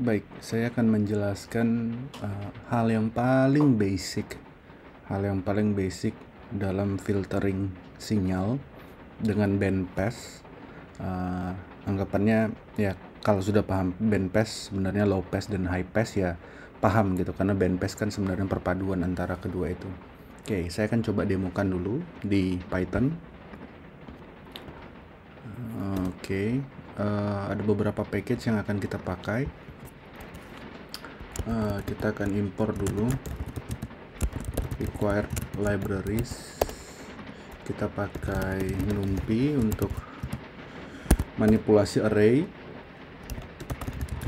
Baik, saya akan menjelaskan uh, hal yang paling basic, hal yang paling basic dalam filtering sinyal dengan bandpass. Uh, eh, anggapannya ya kalau sudah paham bandpass sebenarnya low pass dan high pass ya paham gitu karena bandpass kan sebenarnya perpaduan antara kedua itu. Oke, okay, saya akan coba demokan dulu di Python. Eh, oke, okay. uh, ada beberapa package yang akan kita pakai Eh, kita akan import dulu required libraries kita pakai numpy untuk manipulasi array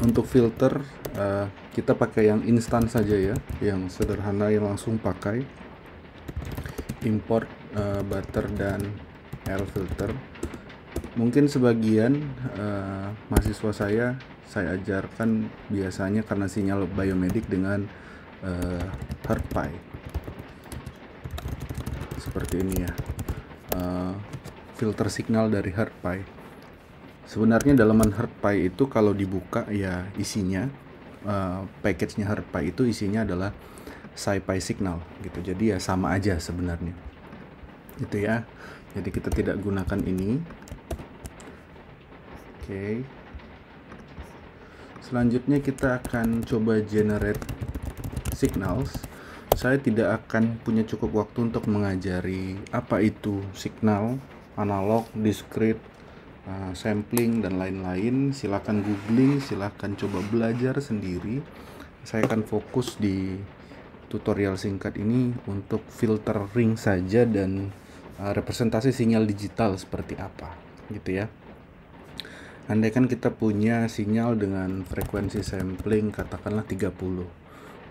untuk filter uh, kita pakai yang instan saja ya yang sederhana yang langsung pakai import uh, butter dan air filter mungkin sebagian uh, mahasiswa saya saya ajarkan biasanya karena sinyal biomedik dengan uh, seperti ini ya uh, filter signal dari HeartPie sebenarnya dalaman HeartPie itu kalau dibuka ya isinya uh, package-nya HeartPie itu isinya adalah sci-fi signal gitu jadi ya sama aja sebenarnya gitu ya jadi kita tidak gunakan ini okay. selanjutnya kita akan coba generate signals saya tidak akan punya cukup waktu untuk mengajari apa itu signal analog, discrete uh, sampling dan lain-lain silahkan googling, silahkan coba belajar sendiri saya akan fokus di tutorial singkat ini untuk filtering saja dan uh, representasi sinyal digital seperti apa gitu ya andaikan kita punya sinyal dengan frekuensi sampling katakanlah 30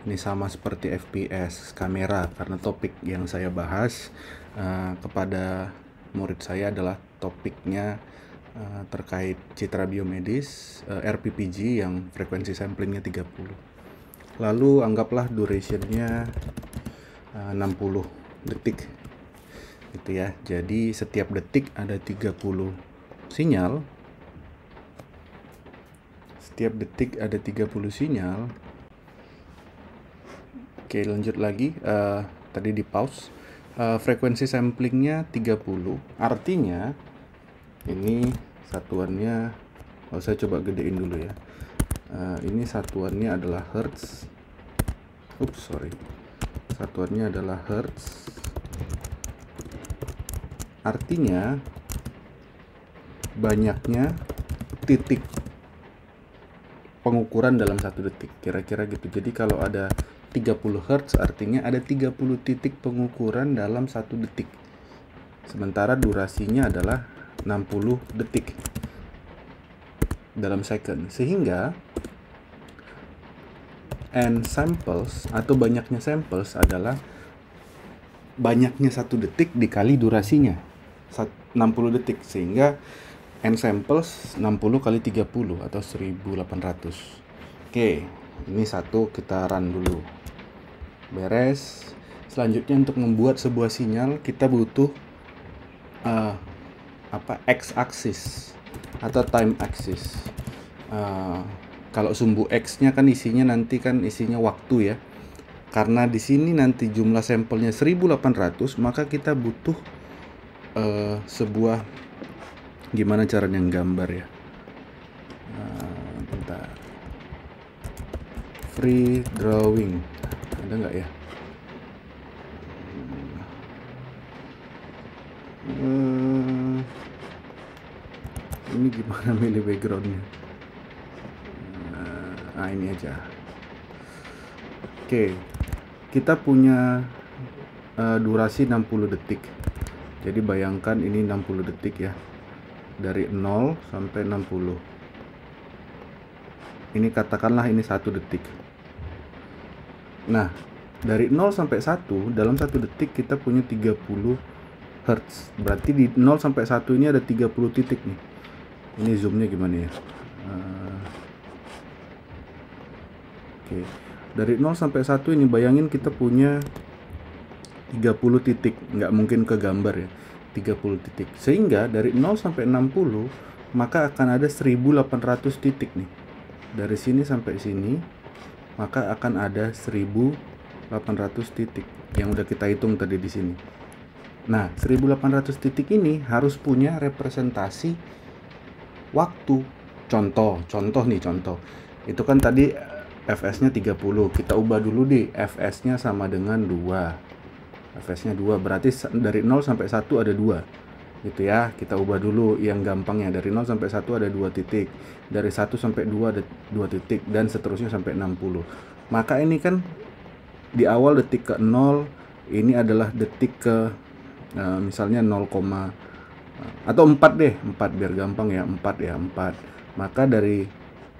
ini sama seperti FPS kamera karena topik yang saya bahas uh, kepada murid saya adalah topiknya uh, terkait citra biomedis uh, eh, RPPG yang frekuensi samplingnya 30 lalu anggaplah durationnya uh, 60 detik gitu ya jadi setiap detik ada 30 sinyal setiap detik ada 30 sinyal oke lanjut lagi uh, tadi di pause uh, frekuensi samplingnya 30 artinya ini satuannya oh saya coba gedein dulu ya uh, ini satuannya adalah hertz ups sorry satuannya adalah hertz artinya banyaknya titik pengukuran dalam satu detik kira-kira gitu jadi kalau ada 30 Hz artinya ada 30 titik pengukuran dalam satu detik sementara durasinya adalah 60 detik dalam second sehingga n samples atau banyaknya samples adalah banyaknya satu detik dikali durasinya 60 detik sehingga N samples 60 kali 30 atau 1800. Oke, ini satu kita run dulu. Beres. Selanjutnya untuk membuat sebuah sinyal kita butuh uh, apa x axis atau time axis. Uh, kalau sumbu x-nya kan isinya nanti kan isinya waktu ya. Karena di sini nanti jumlah sampelnya 1800, maka kita butuh uh, sebuah gimana caranya gambar ya nah, bentar free drawing ada nggak ya hmm. ini gimana milih backgroundnya nah ah ini aja oke kita punya uh, durasi 60 detik jadi bayangkan ini 60 detik ya dari 0 sampai 60 ini katakanlah ini satu detik nah dari 0 sampai 1 dalam satu detik kita punya 30 Hertz berarti di 0 sampai 1 ini ada 30 titik nih ini zoomnya gimana ya uh, oke okay. dari 0 sampai 1 ini bayangin kita punya 30 titik nggak mungkin ke gambar ya 30 titik. Sehingga dari 0 sampai 60 maka akan ada 1800 titik nih. Dari sini sampai sini maka akan ada 1800 titik yang udah kita hitung tadi di sini. Nah, 1800 titik ini harus punya representasi waktu. Contoh, contoh nih contoh. Itu kan tadi FS-nya 30. Kita ubah dulu di FS-nya sama dengan 2 FS-nya 2 berarti dari 0 sampai 1 ada 2 gitu ya kita ubah dulu yang gampangnya dari 0 sampai 1 ada 2 titik dari 1 sampai 2 ada 2 titik dan seterusnya sampai 60 maka ini kan di awal detik ke 0 ini adalah detik ke eh, misalnya 0, eh, atau 4 deh 4 biar gampang ya 4 ya 4 maka dari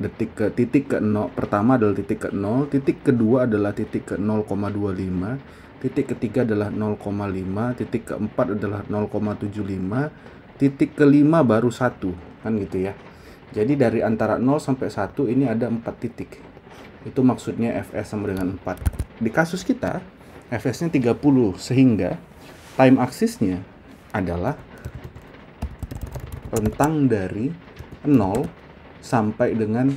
detik ke titik ke 0 pertama adalah titik ke 0 titik kedua adalah titik ke 0,25 titik ketiga adalah 0,5, titik keempat adalah 0,75, titik kelima baru satu kan gitu ya. Jadi dari antara 0 sampai 1 ini ada empat titik. Itu maksudnya Fs sama dengan 4. Di kasus kita, Fs-nya 30 sehingga time axis-nya adalah rentang dari 0 sampai dengan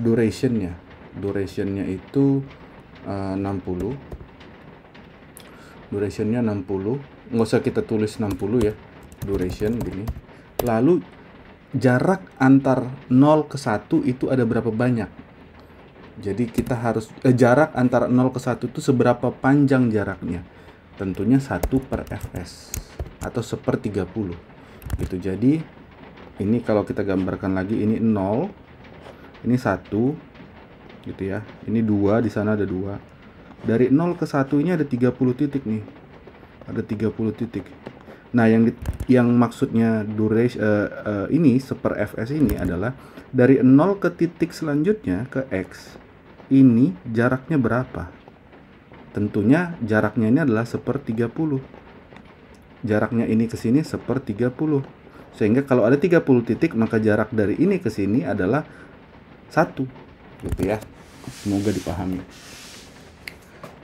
duration-nya. Duration-nya itu eh, uh, 60 durationnya 60 nggak usah kita tulis 60 ya duration gini lalu jarak antar 0 ke 1 itu ada berapa banyak jadi kita harus eh, jarak antara 0 ke 1 itu seberapa panjang jaraknya tentunya 1 per fs atau per 30 gitu jadi ini kalau kita gambarkan lagi ini 0 ini 1 gitu ya ini 2 di sana ada 2 dari 0 ke 1 ini ada 30 titik nih ada 30 titik nah yang di, yang maksudnya duration uh, uh, ini seper fs ini adalah dari 0 ke titik selanjutnya ke x ini jaraknya berapa tentunya jaraknya ini adalah seper 30 jaraknya ini ke sini seper 30 sehingga kalau ada 30 titik maka jarak dari ini ke sini adalah satu gitu ya semoga dipahami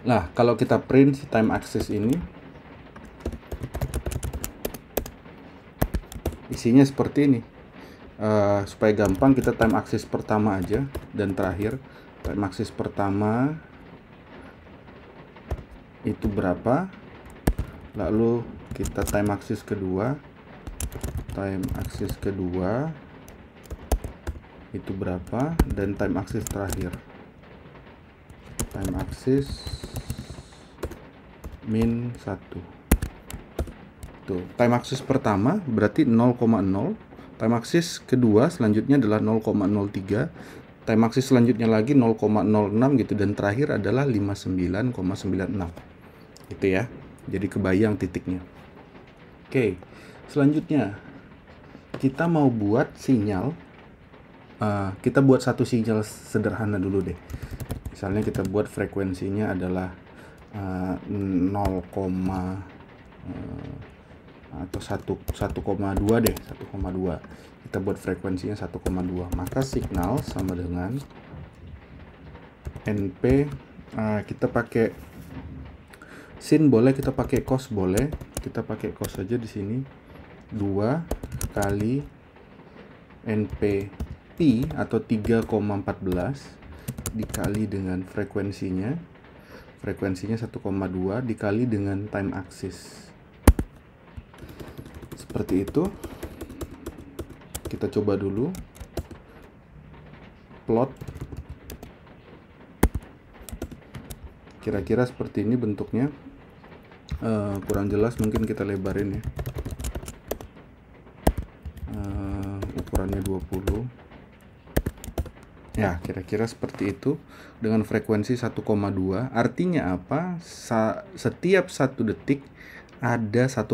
Nah, kalau kita print time axis ini, isinya seperti ini. Uh, supaya gampang kita time axis pertama aja dan terakhir time axis pertama itu berapa lalu kita time axis kedua time axis kedua itu berapa dan time axis terakhir time axis min 1 tuh time axis pertama berarti 0,0 time axis kedua selanjutnya adalah 0,03 time axis selanjutnya lagi 0,06 gitu dan terakhir adalah 59,96 gitu ya jadi kebayang titiknya oke selanjutnya kita mau buat sinyal uh, kita buat satu sinyal sederhana dulu deh misalnya kita buat frekuensinya adalah uh, 0, uh, atau 1 1,2 deh 1,2 kita buat frekuensinya 1,2 maka signal sama dengan NP uh, eh, kita pakai sin boleh kita pakai cos boleh kita pakai cos saja di sini 2 kali NP pi atau belas dikali dengan frekuensinya frekuensinya 1,2 dikali dengan time axis seperti itu kita coba dulu plot kira-kira seperti ini bentuknya uh, kurang jelas mungkin kita lebarin ya uh, ukurannya 20 Ya, kira-kira seperti itu dengan frekuensi 1,2. Artinya apa? Sa setiap satu detik ada 1,2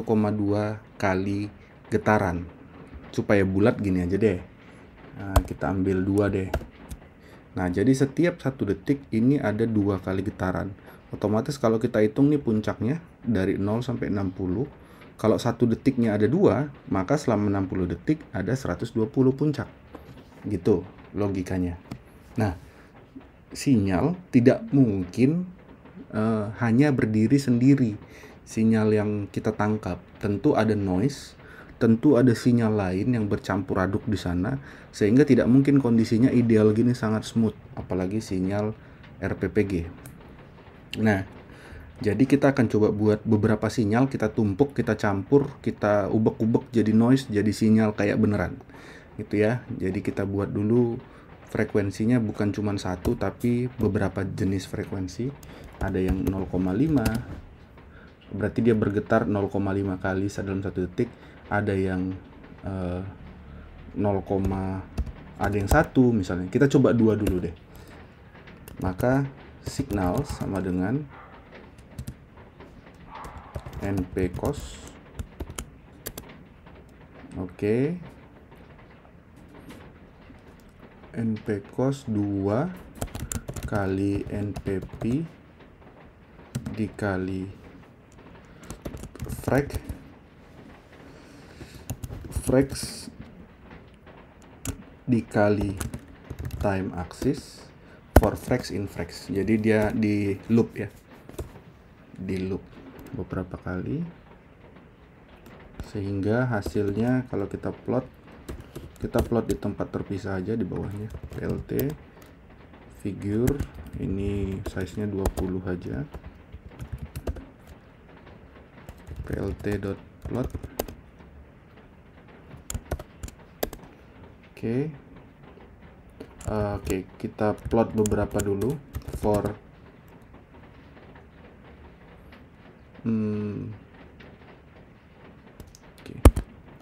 kali getaran. Supaya bulat gini aja deh. Nah, kita ambil dua deh. Nah, jadi setiap satu detik ini ada dua kali getaran. Otomatis kalau kita hitung nih puncaknya dari 0 sampai 60. Kalau satu detiknya ada dua, maka selama 60 detik ada 120 puncak. Gitu logikanya. Nah, sinyal tidak mungkin uh, hanya berdiri sendiri. Sinyal yang kita tangkap tentu ada noise, tentu ada sinyal lain yang bercampur aduk di sana, sehingga tidak mungkin kondisinya ideal gini sangat smooth, apalagi sinyal RPPG. Nah, jadi kita akan coba buat beberapa sinyal kita tumpuk, kita campur, kita ubek-ubek jadi noise, jadi sinyal kayak beneran. Gitu ya. Jadi kita buat dulu frekuensinya bukan cuma satu tapi beberapa jenis frekuensi ada yang 0,5 berarti dia bergetar 0,5 kali dalam satu detik ada yang eh, 0, ada yang satu misalnya kita coba dua dulu deh maka signal sama dengan np cos oke okay. NP cos 2 kali NP pi dikali frek freks dikali time axis for frax in frax jadi dia di loop ya di loop beberapa kali sehingga hasilnya kalau kita plot kita plot di tempat terpisah aja di bawahnya plt figure ini size nya 20 aja plt.plot oke okay. uh, eh, oke okay, kita plot beberapa dulu for hmm, okay.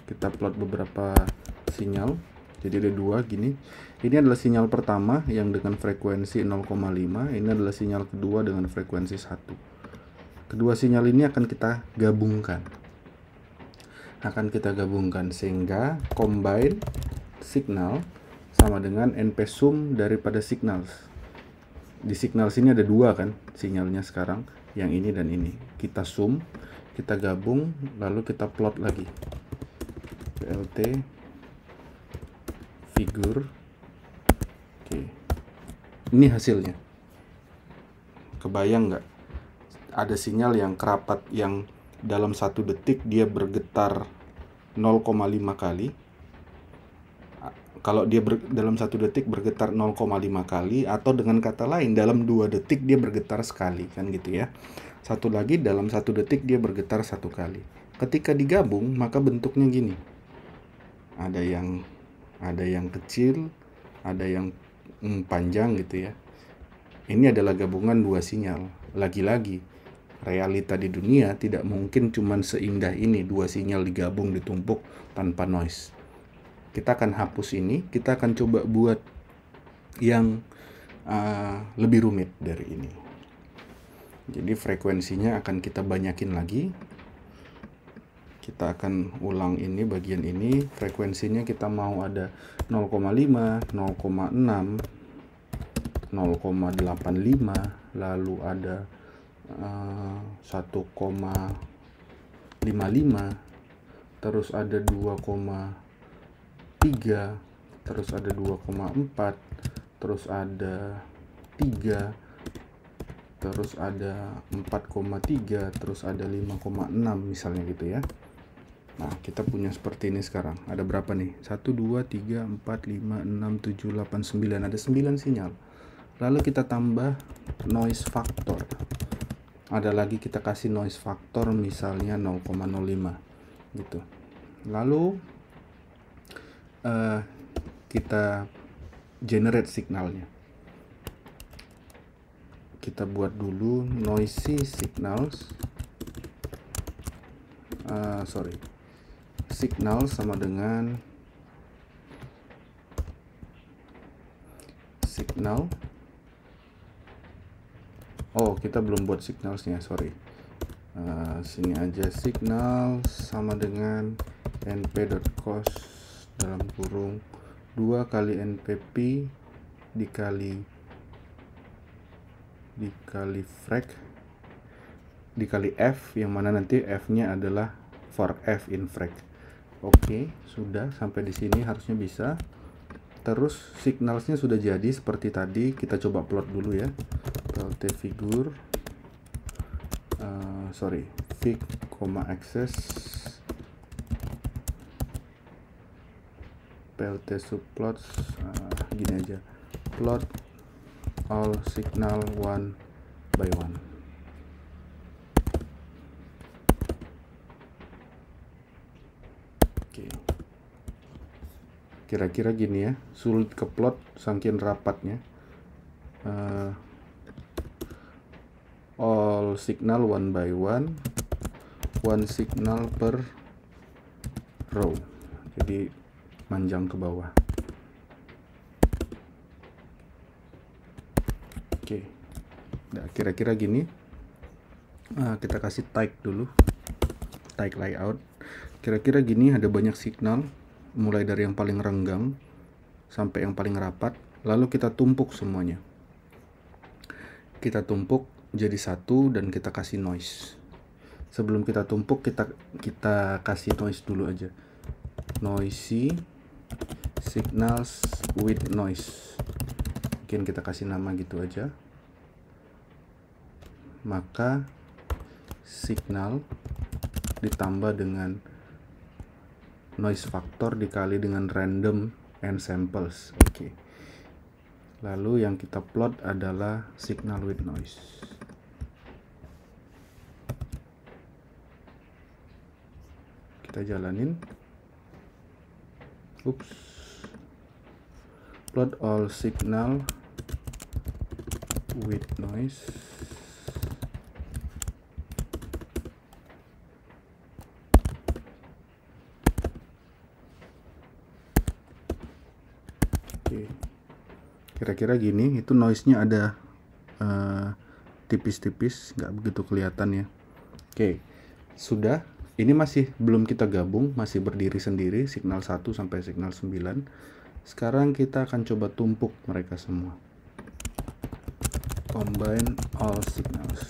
kita plot beberapa sinyal jadi ada dua gini ini adalah sinyal pertama yang dengan frekuensi 0,5 ini adalah sinyal kedua dengan frekuensi 1 kedua sinyal ini akan kita gabungkan akan kita gabungkan sehingga combine signal sama dengan NP sum daripada signals di signal sini ada dua kan sinyalnya sekarang yang ini dan ini kita sum kita gabung lalu kita plot lagi PLT figur oke ini hasilnya kebayang nggak ada sinyal yang kerapat yang dalam satu detik dia bergetar 0,5 kali kalau dia ber, dalam satu detik bergetar 0,5 kali atau dengan kata lain dalam dua detik dia bergetar sekali kan gitu ya satu lagi dalam satu detik dia bergetar satu kali ketika digabung maka bentuknya gini ada yang ada yang kecil, ada yang mm, panjang gitu ya. Ini adalah gabungan dua sinyal. Lagi-lagi, realita di dunia tidak mungkin cuman seindah ini dua sinyal digabung ditumpuk tanpa noise. Kita akan hapus ini, kita akan coba buat yang uh, lebih rumit dari ini. Jadi frekuensinya akan kita banyakin lagi kita akan ulang ini bagian ini frekuensinya kita mau ada 0,5 0,6 0,85 lalu ada uh, eh, 1,55 terus ada 2,3 terus ada 2,4 terus ada 3 terus ada 4,3 terus ada 5,6 misalnya gitu ya Nah, kita punya seperti ini sekarang. Ada berapa nih? 1, 2, 3, 4, 5, 6, 7, 8, 9. Ada 9 sinyal. Lalu kita tambah noise factor. Ada lagi kita kasih noise factor misalnya 0,05 gitu. Lalu uh, kita generate signalnya. Kita buat dulu noisy signals. Uh, sorry signal sama dengan signal oh kita belum buat signalsnya sorry uh, sini aja signal sama dengan np.cos dalam kurung 2 kali npp dikali dikali frek dikali f yang mana nanti f nya adalah for f in oke Oke, sudah sampai di sini harusnya bisa. Terus signalsnya sudah jadi seperti tadi. Kita coba plot dulu ya. Plt figur, uh, sorry, fig, koma access, plt subplots, uh, gini aja. Plot all signal one by one. kira-kira gini ya sulit keplot saking rapatnya uh, all signal one by one one signal per row jadi manjang ke bawah oke okay. nah kira-kira gini uh, kita kasih tag dulu tag layout kira-kira gini ada banyak signal mulai dari yang paling renggang sampai yang paling rapat, lalu kita tumpuk semuanya. Kita tumpuk jadi satu dan kita kasih noise. Sebelum kita tumpuk kita kita kasih noise dulu aja. Noisy signals with noise. Mungkin kita kasih nama gitu aja. Maka signal ditambah dengan noise factor dikali dengan random n samples oke okay. lalu yang kita plot adalah signal with noise kita jalanin oops plot all signal with noise Oke. Kira-kira gini, itu noise-nya ada eh, tipis-tipis, uh, nggak begitu kelihatan ya. Oke, sudah. Ini masih belum kita gabung, masih berdiri sendiri, signal 1 sampai signal 9. Sekarang kita akan coba tumpuk mereka semua. Combine all signals.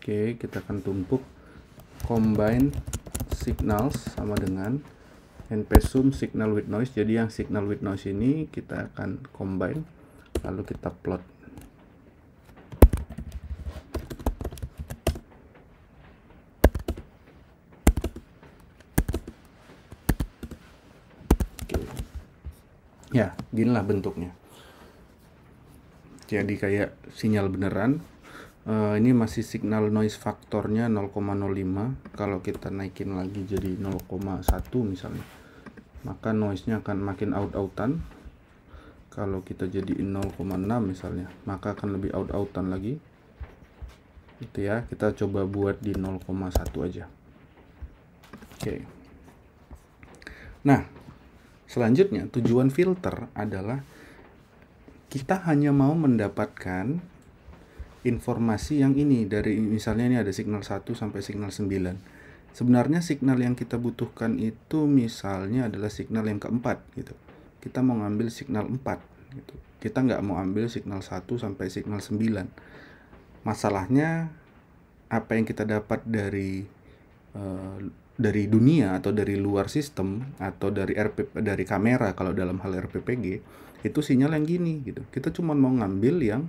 Oke, kita akan tumpuk combine signals sama dengan NP sum signal with noise jadi yang signal with noise ini kita akan combine lalu kita plot ya ginilah bentuknya jadi kayak sinyal beneran uh, ini masih signal noise faktornya 0,05 kalau kita naikin lagi jadi 0,1 misalnya maka noise nya akan makin out-outan kalau kita jadi 0,6 misalnya maka akan lebih out-outan lagi itu ya kita coba buat di 0,1 aja oke okay. nah selanjutnya tujuan filter adalah kita hanya mau mendapatkan informasi yang ini dari misalnya ini ada signal 1 sampai signal 9. Sebenarnya signal yang kita butuhkan itu misalnya adalah signal yang keempat gitu. Kita mau ngambil signal 4 gitu. Kita nggak mau ambil signal 1 sampai signal 9. Masalahnya apa yang kita dapat dari uh, dari dunia atau dari luar sistem atau dari RP dari kamera kalau dalam hal RPPG itu sinyal yang gini gitu. Kita cuma mau ngambil yang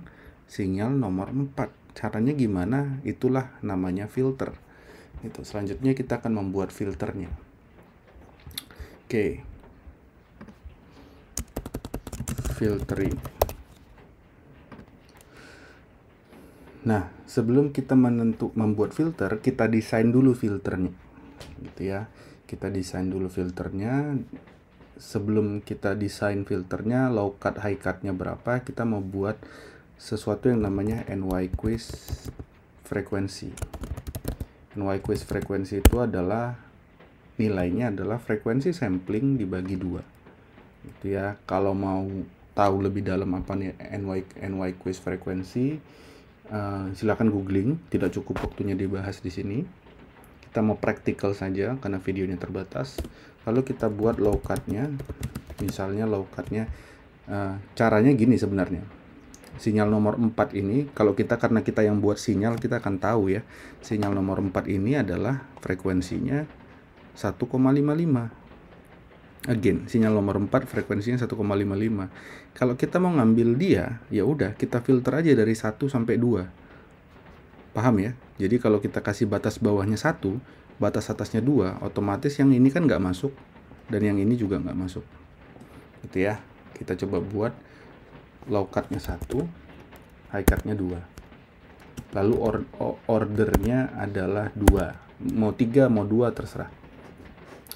sinyal nomor 4. Caranya gimana? Itulah namanya filter. Itu selanjutnya kita akan membuat filternya. Oke. Okay. Filtering. Nah, sebelum kita menentuk membuat filter, kita desain dulu filternya. Gitu ya. Kita desain dulu filternya sebelum kita desain filternya low cut high cutnya berapa kita mau buat sesuatu yang namanya NY quiz frekuensi. NY quiz frekuensi itu adalah nilainya adalah frekuensi sampling dibagi dua. Itu ya. Kalau mau tahu lebih dalam apa nih NY NY quiz frekuensi, uh, eh, silakan googling. Tidak cukup waktunya dibahas di sini. Kita mau praktikal saja karena videonya terbatas. Lalu kita buat low cut Misalnya low cut uh, eh, caranya gini sebenarnya sinyal nomor 4 ini kalau kita karena kita yang buat sinyal kita akan tahu ya sinyal nomor 4 ini adalah frekuensinya 1,55 again sinyal nomor 4 frekuensinya 1,55 kalau kita mau ngambil dia ya udah kita filter aja dari 1 sampai 2 paham ya jadi kalau kita kasih batas bawahnya 1 batas atasnya 2 otomatis yang ini kan nggak masuk dan yang ini juga nggak masuk gitu ya kita coba buat low cardnya satu high cardnya dua lalu or ordernya adalah dua mau tiga mau dua terserah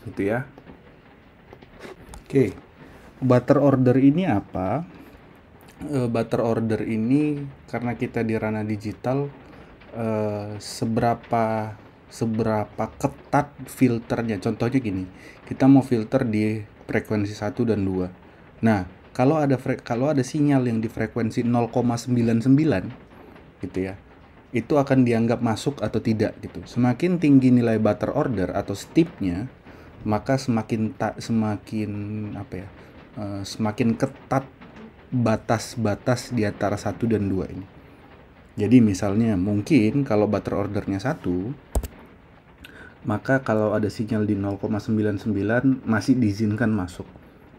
gitu ya oke okay. butter order ini apa e, butter order ini karena kita di ranah digital e, seberapa seberapa ketat filternya contohnya gini kita mau filter di frekuensi 1 dan 2 nah kalau ada kalau ada sinyal yang di frekuensi 0,99 gitu ya itu akan dianggap masuk atau tidak gitu semakin tinggi nilai butter order atau steepnya maka semakin tak semakin apa ya uh, semakin ketat batas-batas di antara satu dan dua ini jadi misalnya mungkin kalau butter ordernya satu maka kalau ada sinyal di 0,99 masih diizinkan masuk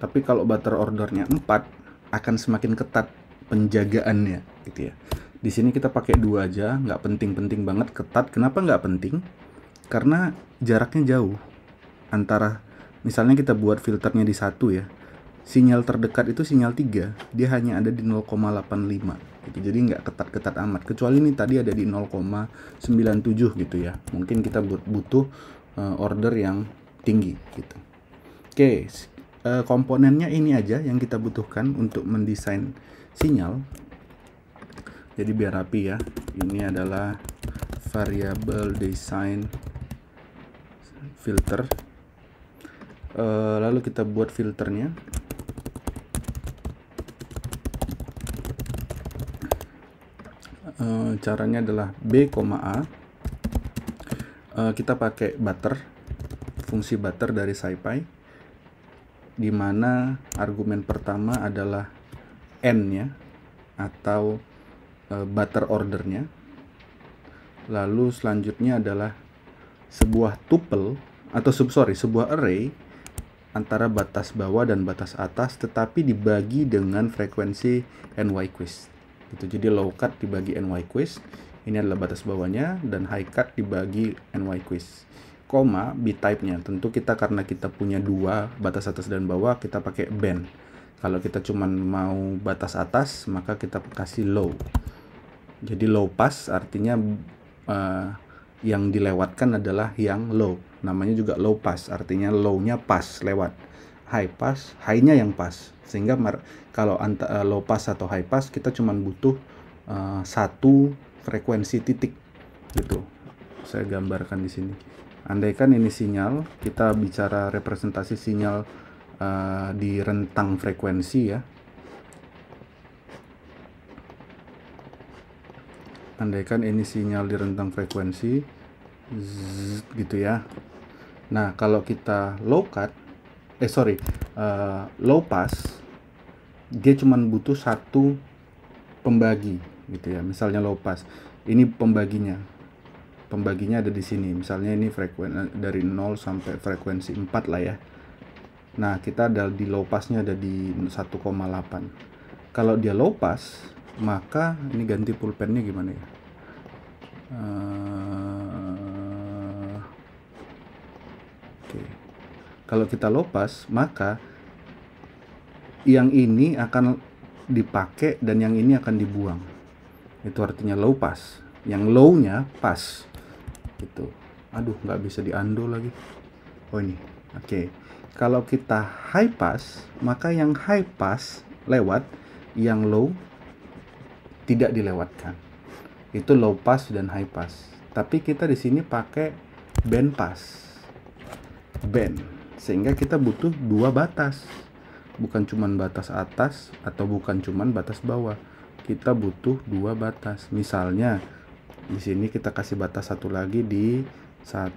tapi kalau butter ordernya 4 akan semakin ketat penjagaannya gitu ya. Di sini kita pakai dua aja, nggak penting-penting banget ketat. Kenapa nggak penting? Karena jaraknya jauh antara misalnya kita buat filternya di satu ya. Sinyal terdekat itu sinyal 3, dia hanya ada di 0,85 gitu. Jadi nggak ketat-ketat amat. Kecuali ini tadi ada di 0,97 gitu ya. Mungkin kita butuh eh, order yang tinggi gitu. Oke, uh, komponennya ini aja yang kita butuhkan untuk mendesain sinyal jadi biar rapi ya ini adalah variable design filter uh, lalu kita buat filternya eh, caranya adalah B, A uh, kita pakai butter fungsi butter dari SciPy di mana argumen pertama adalah n-nya atau e, butter ordernya. Lalu selanjutnya adalah sebuah tuple atau sub sorry sebuah array antara batas bawah dan batas atas tetapi dibagi dengan frekuensi ny quiz. Gitu. Jadi low cut dibagi ny quiz, ini adalah batas bawahnya dan high cut dibagi ny quiz koma B type-nya. Tentu kita karena kita punya dua batas atas dan bawah, kita pakai band. Kalau kita cuman mau batas atas, maka kita kasih low. Jadi low pass artinya uh, yang dilewatkan adalah yang low. Namanya juga low pass, artinya low-nya pas lewat. High pass, high-nya yang pas. Sehingga kalau eh, low pass atau high pass kita cuman butuh uh, satu frekuensi titik gitu. Saya gambarkan di sini andaikan ini sinyal kita bicara representasi sinyal uh, di rentang frekuensi ya andaikan ini sinyal di rentang frekuensi zzz, gitu ya nah kalau kita low cut eh sorry uh, low pass dia cuma butuh satu pembagi gitu ya misalnya low pass ini pembaginya pembaginya ada di sini. Misalnya ini frekuensi dari 0 sampai frekuensi 4 lah ya. Nah, kita ada di low pass-nya ada di 1,8. Kalau dia low pass, maka ini ganti pulpennya gimana ya? Uh, Oke. Okay. Kalau kita low pass, maka yang ini akan dipakai dan yang ini akan dibuang. Itu artinya low pass. Yang low-nya pas gitu aduh nggak bisa diando lagi oh ini oke okay. kalau kita high pass maka yang high pass lewat yang low tidak dilewatkan itu low pass dan high pass tapi kita di sini pakai band pass band sehingga kita butuh dua batas bukan cuman batas atas atau bukan cuman batas bawah kita butuh dua batas misalnya di sini kita kasih batas satu lagi di saat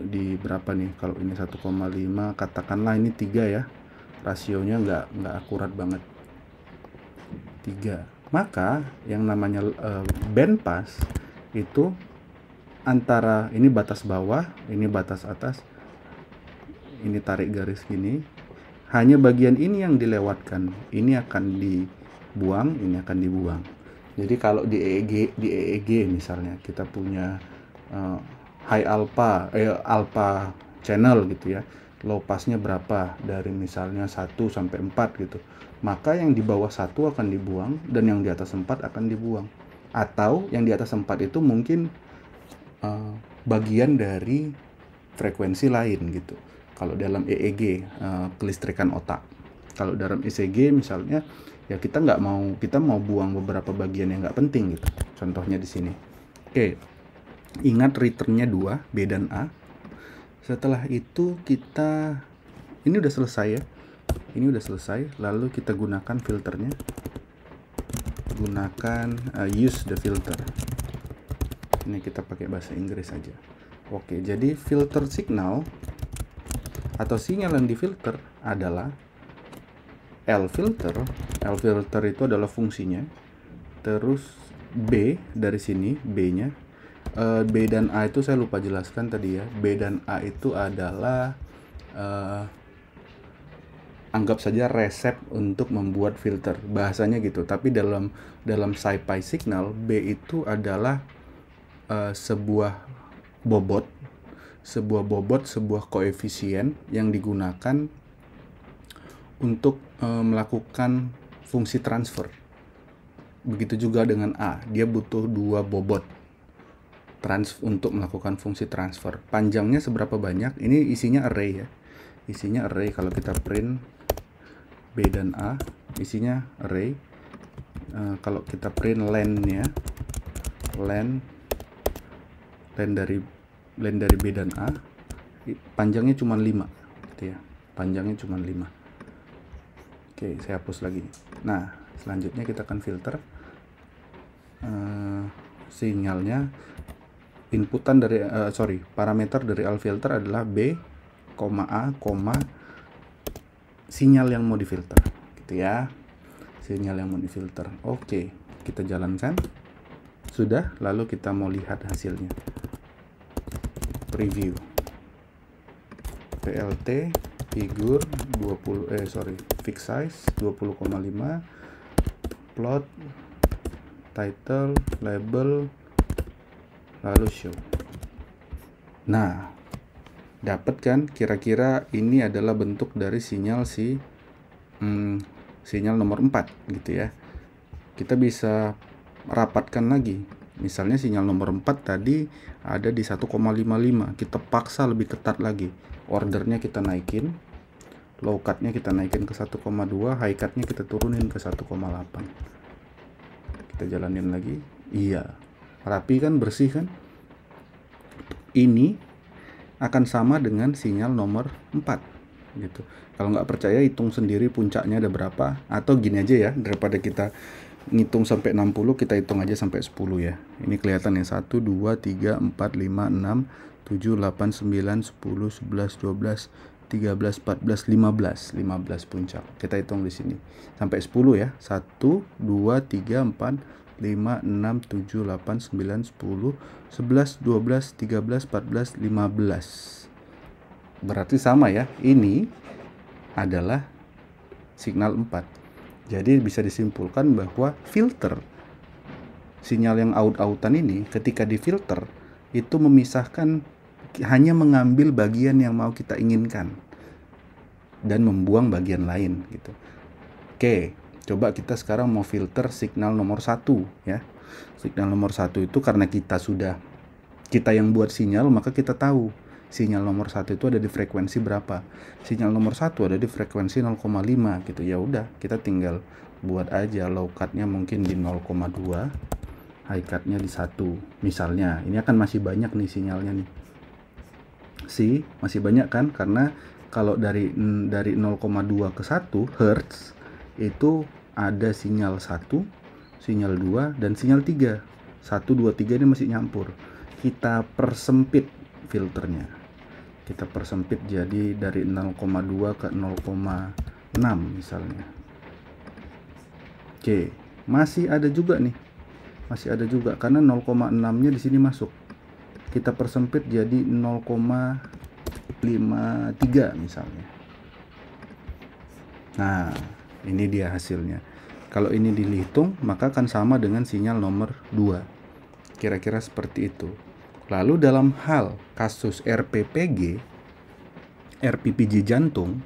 di berapa nih kalau ini 1,5 katakanlah ini tiga ya rasionya nggak nggak akurat banget tiga maka yang namanya uh, band pass itu antara ini batas bawah ini batas atas ini tarik garis gini hanya bagian ini yang dilewatkan ini akan dibuang ini akan dibuang jadi kalau di EEG di EEG misalnya kita punya uh, high alpha eh alpha channel gitu ya. Low pass-nya berapa dari misalnya 1 sampai 4 gitu. Maka yang di bawah satu akan dibuang dan yang di atas 4 akan dibuang. Atau yang di atas 4 itu mungkin uh, bagian dari frekuensi lain gitu. Kalau dalam EEG uh, eh, kelistrikan otak. Kalau dalam ECG misalnya ya kita nggak mau kita mau buang beberapa bagian yang nggak penting gitu contohnya di sini oke ingat returnnya dua B dan A setelah itu kita ini udah selesai ya ini udah selesai lalu kita gunakan filternya gunakan uh, use the filter ini kita pakai bahasa Inggris aja oke jadi filter signal atau sinyal yang difilter adalah L filter L filter itu adalah fungsinya terus B dari sini B nya uh, eh, B dan A itu saya lupa jelaskan tadi ya B dan A itu adalah uh, anggap saja resep untuk membuat filter bahasanya gitu tapi dalam dalam sci-fi signal B itu adalah uh, sebuah bobot sebuah bobot sebuah koefisien yang digunakan untuk Eh, melakukan fungsi transfer. Begitu juga dengan A, dia butuh dua bobot trans untuk melakukan fungsi transfer. Panjangnya seberapa banyak? Ini isinya array ya. Isinya array kalau kita print B dan A, isinya array. E, kalau kita print len-nya, len len dari len dari B dan A, panjangnya cuma 5 gitu ya. Panjangnya cuma 5. Oke, saya hapus lagi. Nah, selanjutnya kita akan filter uh, sinyalnya. Inputan dari uh, sorry, parameter dari al filter adalah b, a, sinyal yang mau difilter, gitu ya. Sinyal yang mau difilter. Oke, kita jalankan. Sudah, lalu kita mau lihat hasilnya. Preview. PLT figur 20 eh sorry fix size 20,5 plot title label lalu show nah dapat kan kira-kira ini adalah bentuk dari sinyal si hmm, sinyal nomor 4 gitu ya kita bisa rapatkan lagi misalnya sinyal nomor 4 tadi ada di 1,55 kita paksa lebih ketat lagi ordernya kita naikin low cutnya kita naikin ke 1,2 high cutnya kita turunin ke 1,8 kita jalanin lagi iya rapi kan bersih kan ini akan sama dengan sinyal nomor 4 gitu kalau nggak percaya hitung sendiri puncaknya ada berapa atau gini aja ya daripada kita ngitung sampai 60 kita hitung aja sampai 10 ya ini kelihatan ya 1 2 3 4 5 6 7 8 9 10 11 12 13, 14, 15, 15 puncak. Kita hitung di sini. Sampai 10 ya. 1 2 3 4 5 6 7 8 9 10 11 12 13 14 15. Berarti sama ya. Ini adalah signal 4. Jadi bisa disimpulkan bahwa filter sinyal yang out-outan ini ketika difilter itu memisahkan hanya mengambil bagian yang mau kita inginkan dan membuang bagian lain gitu. Oke, coba kita sekarang mau filter signal nomor satu ya. Signal nomor satu itu karena kita sudah kita yang buat sinyal maka kita tahu sinyal nomor satu itu ada di frekuensi berapa sinyal nomor satu ada di frekuensi 0,5 gitu ya udah kita tinggal buat aja low cutnya mungkin di 0,2 high cutnya di satu misalnya ini akan masih banyak nih sinyalnya nih si masih banyak kan karena kalau dari dari 0,2 ke 1 Hertz itu ada sinyal 1, sinyal 2 dan sinyal 3. 1 2 3 ini masih nyampur. Kita persempit filternya. Kita persempit jadi dari 0,2 ke 0,6 misalnya. Oke, masih ada juga nih. Masih ada juga karena 0,6-nya di sini masuk. Kita persempit jadi 453 misalnya. Nah, ini dia hasilnya. Kalau ini dihitung, maka akan sama dengan sinyal nomor 2. Kira-kira seperti itu. Lalu dalam hal kasus RPPG, RPPG jantung,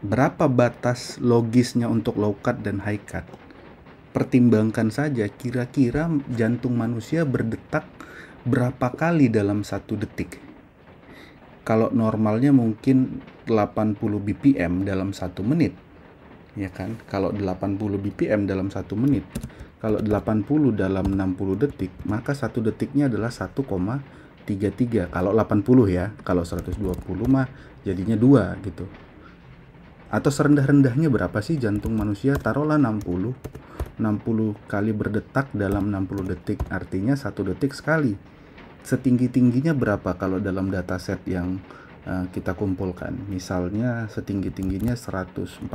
berapa batas logisnya untuk low cut dan high cut? Pertimbangkan saja kira-kira jantung manusia berdetak berapa kali dalam satu detik kalau normalnya mungkin 80 BPM dalam satu menit ya kan kalau 80 BPM dalam satu menit kalau 80 dalam 60 detik maka satu detiknya adalah 1,33 kalau 80 ya kalau 120 mah jadinya dua gitu atau serendah-rendahnya berapa sih jantung manusia taruhlah 60 60 kali berdetak dalam 60 detik artinya satu detik sekali setinggi-tingginya berapa kalau dalam dataset yang uh, kita kumpulkan misalnya setinggi-tingginya 140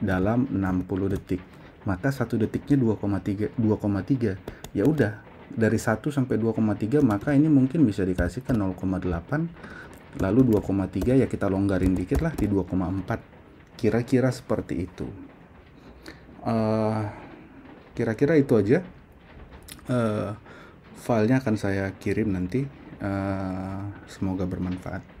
dalam 60 detik maka satu detiknya 2,3 2,3 ya udah dari 1 sampai 2,3 maka ini mungkin bisa dikasih ke 0,8 lalu 2,3 ya kita longgarin dikit lah di 2,4 kira-kira seperti itu eh, kira-kira uh, itu aja uh, filenya akan saya kirim nanti uh, semoga bermanfaat